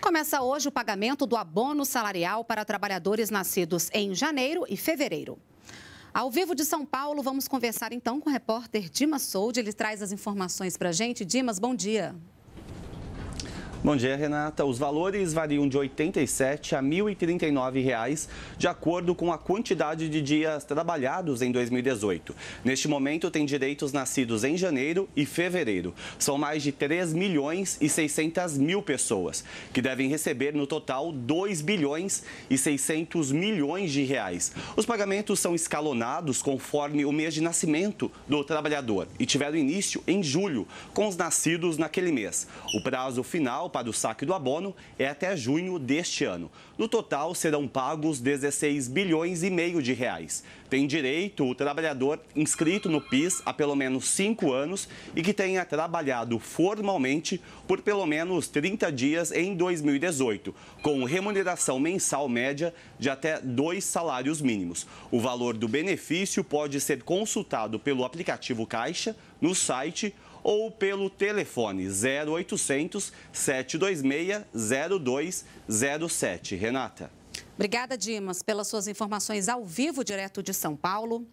Começa hoje o pagamento do abono salarial para trabalhadores nascidos em janeiro e fevereiro. Ao vivo de São Paulo, vamos conversar então com o repórter Dimas Soude. Ele traz as informações para a gente. Dimas, bom dia. Bom dia, Renata. Os valores variam de R$ 87 a R$ 1.039, reais, de acordo com a quantidade de dias trabalhados em 2018. Neste momento, tem direitos nascidos em janeiro e fevereiro. São mais de 3 milhões e 600 mil pessoas, que devem receber, no total, 2 bilhões e 600 milhões de reais. Os pagamentos são escalonados conforme o mês de nascimento do trabalhador e tiveram início em julho, com os nascidos naquele mês. O prazo final para o saque do abono é até junho deste ano. No total, serão pagos 16 bilhões e meio de reais. Tem direito o trabalhador inscrito no PIS há pelo menos cinco anos e que tenha trabalhado formalmente por pelo menos 30 dias em 2018, com remuneração mensal média de até dois salários mínimos. O valor do benefício pode ser consultado pelo aplicativo Caixa, no site ou pelo telefone 0800 726 0207. Renata. Obrigada, Dimas, pelas suas informações ao vivo, direto de São Paulo.